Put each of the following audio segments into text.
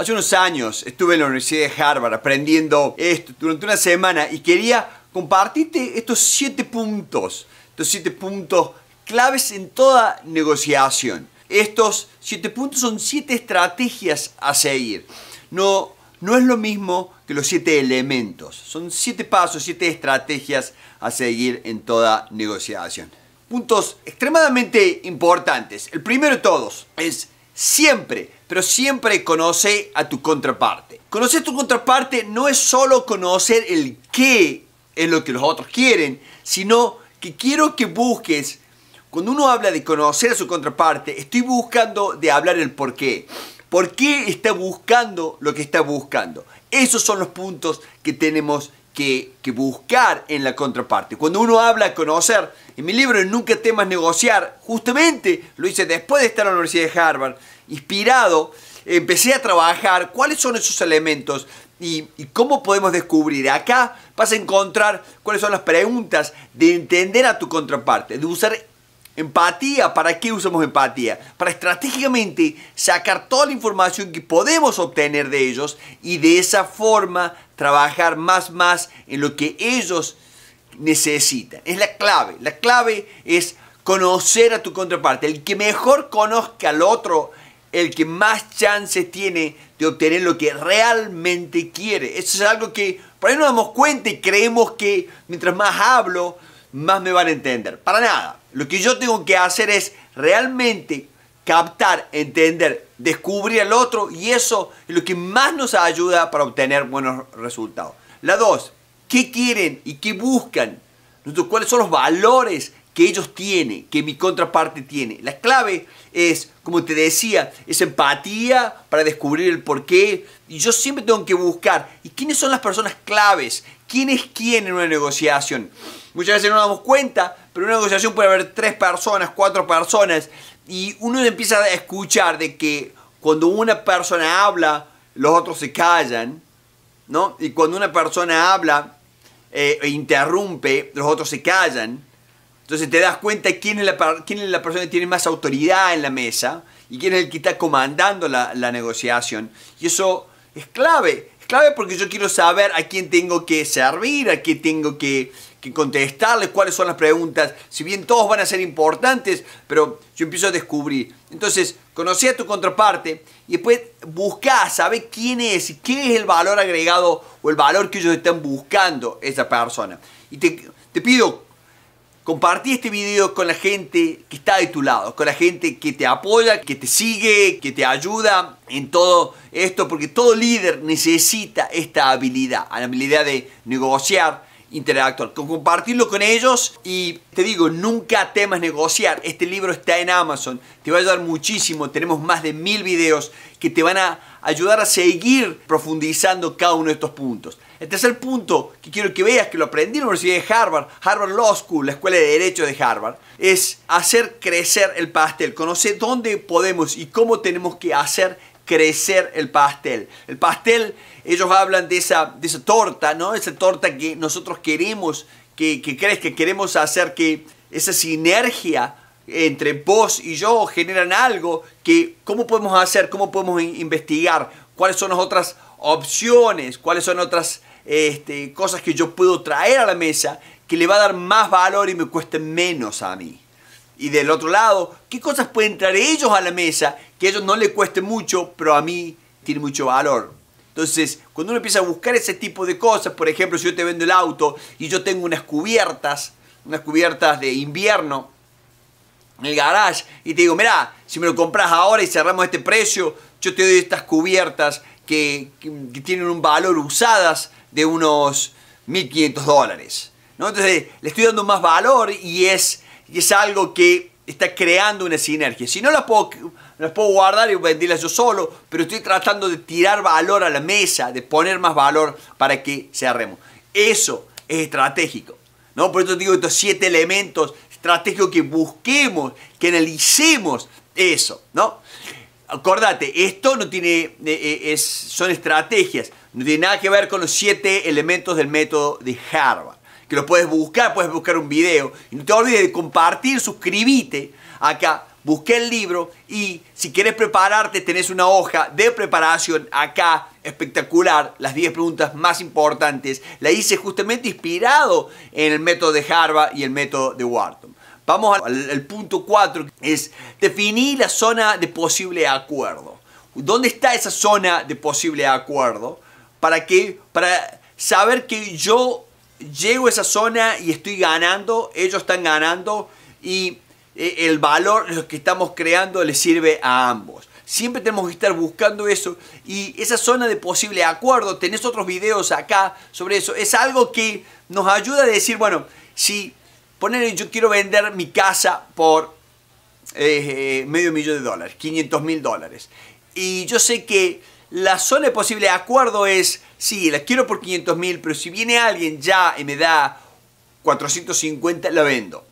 Hace unos años estuve en la Universidad de Harvard aprendiendo esto durante una semana y quería compartirte estos siete puntos, estos siete puntos claves en toda negociación. Estos siete puntos son siete estrategias a seguir. No, no es lo mismo que los siete elementos. Son siete pasos, siete estrategias a seguir en toda negociación. Puntos extremadamente importantes. El primero de todos es Siempre, pero siempre conoce a tu contraparte. Conocer tu contraparte no es solo conocer el qué es lo que los otros quieren, sino que quiero que busques, cuando uno habla de conocer a su contraparte, estoy buscando de hablar el por qué. ¿Por qué está buscando lo que está buscando? Esos son los puntos que tenemos que, buscar en la contraparte. Cuando uno habla a conocer, en mi libro Nunca temas negociar, justamente lo hice después de estar en la Universidad de Harvard, inspirado, empecé a trabajar cuáles son esos elementos y, y cómo podemos descubrir. Acá vas a encontrar cuáles son las preguntas de entender a tu contraparte, de usar Empatía, ¿para qué usamos empatía? Para estratégicamente sacar toda la información que podemos obtener de ellos y de esa forma trabajar más más en lo que ellos necesitan. Es la clave. La clave es conocer a tu contraparte. El que mejor conozca al otro, el que más chances tiene de obtener lo que realmente quiere. Eso es algo que por ahí nos damos cuenta y creemos que mientras más hablo, más me van a entender. Para nada. Lo que yo tengo que hacer es realmente captar, entender, descubrir al otro y eso es lo que más nos ayuda para obtener buenos resultados. La dos, ¿qué quieren y qué buscan? ¿Cuáles son los valores que ellos tienen, que mi contraparte tiene? La clave es, como te decía, es empatía para descubrir el porqué. Y yo siempre tengo que buscar, ¿y quiénes son las personas claves quién es quién en una negociación. Muchas veces no nos damos cuenta, pero en una negociación puede haber tres personas, cuatro personas, y uno empieza a escuchar de que cuando una persona habla, los otros se callan, ¿no? Y cuando una persona habla eh, e interrumpe, los otros se callan. Entonces te das cuenta quién es, la, quién es la persona que tiene más autoridad en la mesa y quién es el que está comandando la, la negociación. Y eso es clave clave porque yo quiero saber a quién tengo que servir, a qué tengo que, contestarles, cuáles son las preguntas. Si bien todos van a ser importantes, pero yo empiezo a descubrir. Entonces, conocí a tu contraparte y después buscá, saber quién es, y qué es el valor agregado o el valor que ellos están buscando esa persona. Y te pido Compartí este video con la gente que está de tu lado, con la gente que te apoya, que te sigue, que te ayuda en todo esto, porque todo líder necesita esta habilidad, la habilidad de negociar, interactuar, compartirlo con ellos y te digo, nunca temas negociar. Este libro está en Amazon, te va a ayudar muchísimo, tenemos más de mil videos que te van a ayudar a seguir profundizando cada uno de estos puntos. El tercer punto que quiero que veas, que lo aprendí en la Universidad de Harvard, Harvard Law School, la Escuela de Derecho de Harvard, es hacer crecer el pastel, conocer dónde podemos y cómo tenemos que hacer crecer el pastel. El pastel, ellos hablan de esa, esa torta, ¿no? Esa torta que nosotros queremos que, que crezca, queremos hacer que esa sinergia entre vos y yo generan algo que cómo podemos hacer, cómo podemos investigar, cuáles son las otras opciones, cuáles son otras este, cosas que yo puedo traer a la mesa que le va a dar más valor y me cueste menos a mí. Y del otro lado, ¿qué cosas pueden traer ellos a la mesa que a ellos no le cueste mucho, pero a mí tiene mucho valor? Entonces, cuando uno empieza a buscar ese tipo de cosas, por ejemplo, si yo te vendo el auto y yo tengo unas cubiertas, unas cubiertas de invierno en el garage, y te digo, mira, si me lo compras ahora y cerramos este precio, yo te doy estas cubiertas que tienen un valor usadas, de unos 1.500 dólares. Entonces le estoy dando más valor y es, es algo que está creando una sinergia. Si no las puedo, puedo guardar y venderlas yo solo, pero estoy tratando de tirar valor a la mesa, de poner más valor para que cerremos. Eso es estratégico. ¿no? Por eso digo estos siete elementos estratégicos que busquemos, que analicemos eso. ¿no? Acordate, esto no tiene, eh, eh, es, son estrategias no tiene nada que ver con los siete elementos del método de Harvard. Que lo puedes buscar, puedes buscar un video. Y no te olvides de compartir, suscríbete acá. Busqué el libro y si quieres prepararte, tenés una hoja de preparación acá espectacular. Las 10 preguntas más importantes. La hice justamente inspirado en el método de Harvard y el método de Wharton. Vamos al, al punto 4, es definir la zona de posible acuerdo. ¿Dónde está esa zona de posible acuerdo? para que para saber que yo llego a esa zona y estoy ganando, ellos están ganando y eh, el valor que estamos creando les sirve a ambos. Siempre tenemos que estar buscando eso y esa zona de posible acuerdo, tenés otros videos acá sobre eso, es algo que nos ayuda a decir, bueno, si poner yo quiero vender mi casa por eh, eh, medio millón de dólares, 500 mil dólares, y yo sé que la zona de posible acuerdo es, sí, la quiero por 500 mil, pero si viene alguien ya y me da 450, la vendo.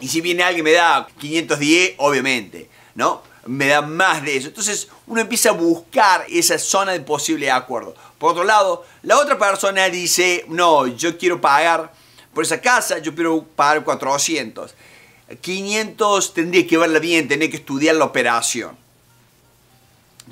Y si viene alguien me da 510, obviamente, ¿no? Me da más de eso. Entonces uno empieza a buscar esa zona de posible acuerdo. Por otro lado, la otra persona dice, no, yo quiero pagar por esa casa, yo quiero pagar 400. 500 tendría que verla bien, tendría que estudiar la operación.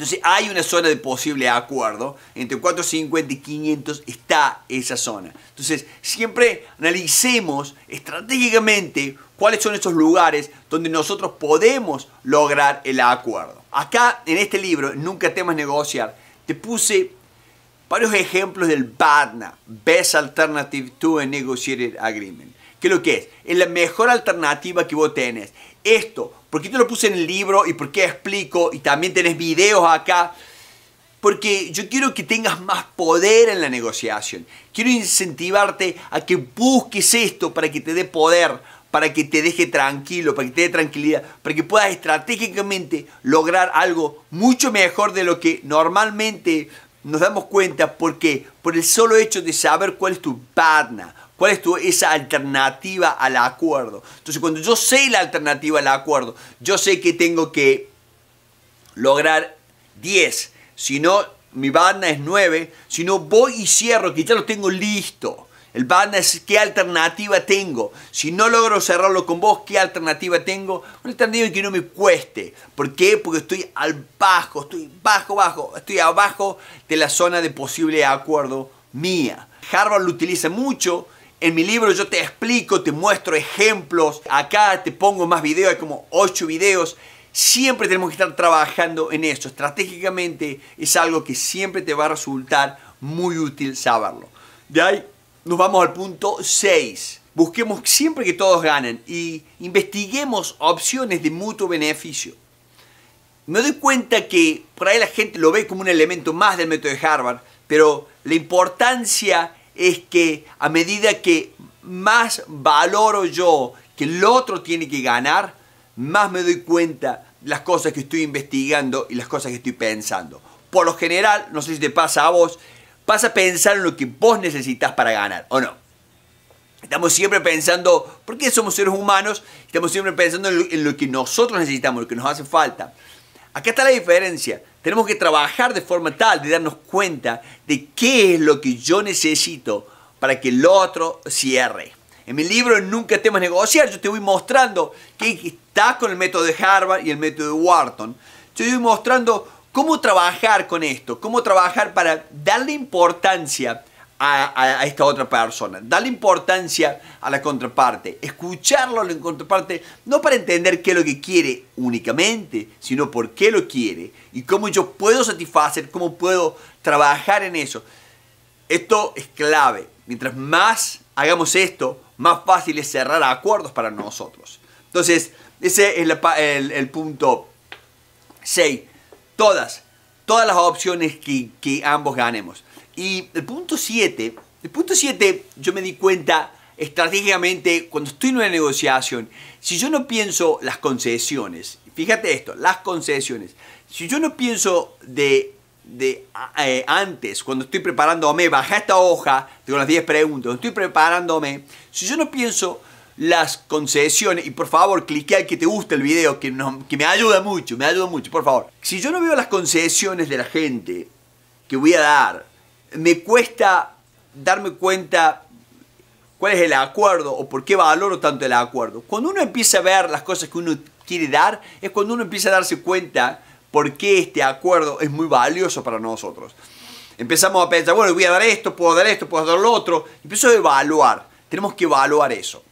Entonces hay una zona de posible acuerdo, entre 450 y 500 está esa zona. Entonces siempre analicemos estratégicamente cuáles son esos lugares donde nosotros podemos lograr el acuerdo. Acá en este libro, Nunca temas negociar, te puse varios ejemplos del BATNA, Best Alternative to a Negotiated Agreement. ¿Qué es lo que es? Es la mejor alternativa que vos tenés. Esto, ¿por qué te lo puse en el libro y por qué explico? Y también tenés videos acá. Porque yo quiero que tengas más poder en la negociación. Quiero incentivarte a que busques esto para que te dé poder, para que te deje tranquilo, para que te dé tranquilidad, para que puedas estratégicamente lograr algo mucho mejor de lo que normalmente nos damos cuenta. porque Por el solo hecho de saber cuál es tu partner ¿Cuál es esa alternativa al acuerdo? Entonces, cuando yo sé la alternativa al acuerdo, yo sé que tengo que lograr 10. Si no, mi banda es 9. Si no, voy y cierro, que ya lo tengo listo. El banda es qué alternativa tengo. Si no logro cerrarlo con vos, ¿qué alternativa tengo? Una alternativa que no me cueste. ¿Por qué? Porque estoy abajo, estoy bajo, bajo, estoy abajo de la zona de posible acuerdo mía. Harvard lo utiliza mucho en mi libro yo te explico, te muestro ejemplos, acá te pongo más videos, hay como 8 videos. Siempre tenemos que estar trabajando en esto. Estratégicamente es algo que siempre te va a resultar muy útil saberlo. De ahí nos vamos al punto 6. Busquemos siempre que todos ganen y investiguemos opciones de mutuo beneficio. Me doy cuenta que por ahí la gente lo ve como un elemento más del método de Harvard, pero la importancia es que a medida que más valoro yo que el otro tiene que ganar, más me doy cuenta las cosas que estoy investigando y las cosas que estoy pensando. Por lo general, no sé si te pasa a vos, pasa a pensar en lo que vos necesitas para ganar, ¿o no? Estamos siempre pensando, ¿por qué somos seres humanos? Estamos siempre pensando en lo, en lo que nosotros necesitamos, lo que nos hace falta. Acá está la diferencia. Tenemos que trabajar de forma tal de darnos cuenta de qué es lo que yo necesito para que el otro cierre. En mi libro Nunca temas negociar, yo te voy mostrando que está con el método de Harvard y el método de Wharton. Yo te voy mostrando cómo trabajar con esto, cómo trabajar para darle importancia a, esta otra persona. darle importancia a la contraparte. Escucharlo a la contraparte, no para entender qué es lo que quiere únicamente, sino por qué lo quiere y cómo yo puedo satisfacer, cómo puedo trabajar en eso. Esto es clave. Mientras más hagamos esto, más fácil es cerrar acuerdos para nosotros. Entonces, ese es el, punto 6. Todas, todas las opciones que, que ambos ganemos y el punto 7, el punto 7 yo me di cuenta estratégicamente cuando estoy en una negociación, si yo no pienso las concesiones, fíjate esto, las concesiones, si yo no pienso de, de eh, antes, cuando estoy preparándome, baja esta hoja tengo las 10 preguntas, estoy preparándome, si yo no pienso las concesiones, y por favor clique al que te guste el video, que, no, que me ayuda mucho, me ayuda mucho, por favor. Si yo no veo las concesiones de la gente que voy a dar, me cuesta darme cuenta cuál es el acuerdo o por qué valoro tanto el acuerdo. Cuando uno empieza a ver las cosas que uno quiere dar, es cuando uno empieza a darse cuenta por qué este acuerdo es muy valioso para nosotros. Empezamos a pensar, bueno, voy a dar esto, puedo dar esto, puedo dar lo otro. Empiezo a evaluar. Tenemos que evaluar eso.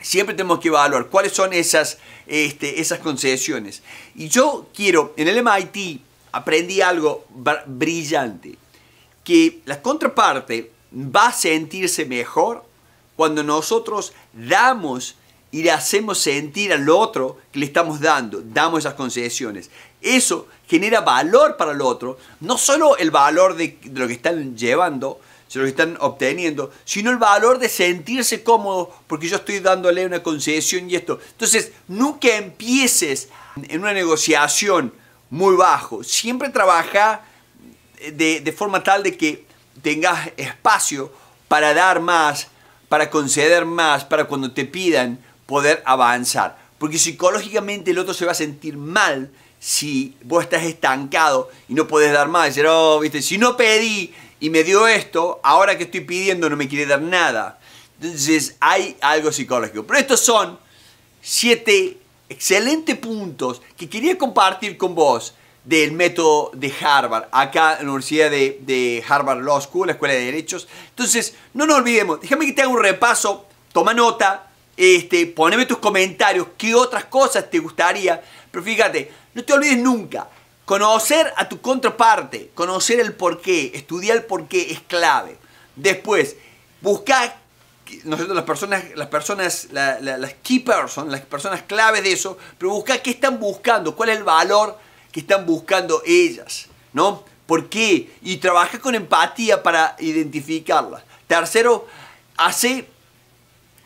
Siempre tenemos que evaluar cuáles son esas, este, esas concesiones. Y yo quiero, en el MIT aprendí algo brillante que la contraparte va a sentirse mejor cuando nosotros damos y le hacemos sentir al otro que le estamos dando, damos esas concesiones. Eso genera valor para el otro, no solo el valor de, lo que están llevando, de lo están obteniendo, sino el valor de sentirse cómodo porque yo estoy dándole una concesión y esto. Entonces, nunca empieces en una negociación muy bajo, siempre trabaja de, forma tal de que tengas espacio para dar más, para conceder más, para cuando te pidan poder avanzar. Porque psicológicamente el otro se va a sentir mal si vos estás estancado y no podés dar más. Decir, oh, viste, si no pedí y me dio esto, ahora que estoy pidiendo no me quiere dar nada. Entonces hay algo psicológico. Pero estos son siete excelentes puntos que quería compartir con vos del método de Harvard, acá en la Universidad de, Harvard Law School, la Escuela de Derechos. Entonces, no nos olvidemos, déjame que te haga un repaso, toma nota, este, poneme tus comentarios, qué otras cosas te gustaría, pero fíjate, no te olvides nunca, conocer a tu contraparte, conocer el porqué, estudiar el porqué es clave. Después, buscar nosotros las personas, las personas, las key persons, las personas claves de eso, pero busca qué están buscando, cuál es el valor que están buscando ellas, ¿no? ¿Por qué? Y trabaja con empatía para identificarlas. Tercero, hace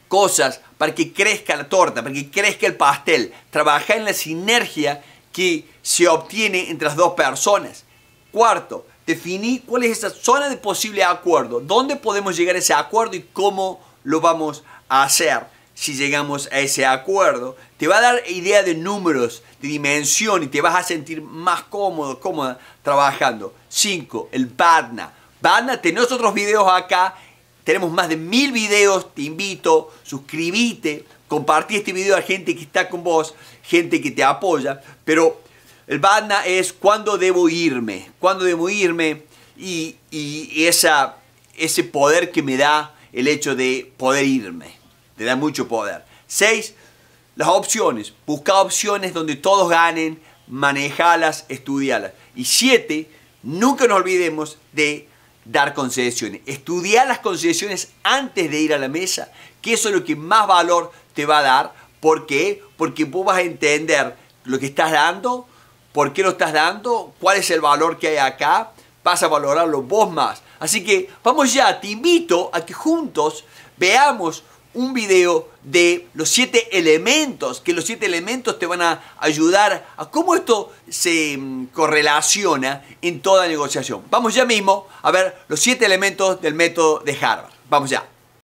cosas para que crezca la torta, para que crezca el pastel. Trabaja en la sinergia que se obtiene entre las dos personas. Cuarto, definir cuál es esa zona de posible acuerdo, dónde podemos llegar a ese acuerdo y cómo lo vamos a hacer si llegamos a ese acuerdo, te va a dar idea de números, de dimensión y te vas a sentir más cómodo, cómoda trabajando. 5. El Badna. Badna, tenemos otros videos acá. Tenemos más de mil videos, te invito, suscríbete, compartí este video a gente que está con vos, gente que te apoya. Pero el Badna es cuándo debo irme, cuándo debo irme y, y esa, ese poder que me da el hecho de poder irme te da mucho poder. 6. Las opciones. Busca opciones donde todos ganen, manejalas, estudialas. Y siete, Nunca nos olvidemos de dar concesiones. Estudiar las concesiones antes de ir a la mesa, que eso es lo que más valor te va a dar. ¿Por qué? Porque vos vas a entender lo que estás dando, por qué lo estás dando, cuál es el valor que hay acá, vas a valorarlo vos más. Así que vamos ya, te invito a que juntos veamos un video de los siete elementos, que los siete elementos te van a ayudar a cómo esto se mm, correlaciona en toda negociación. Vamos ya mismo a ver los siete elementos del método de Harvard. Vamos ya.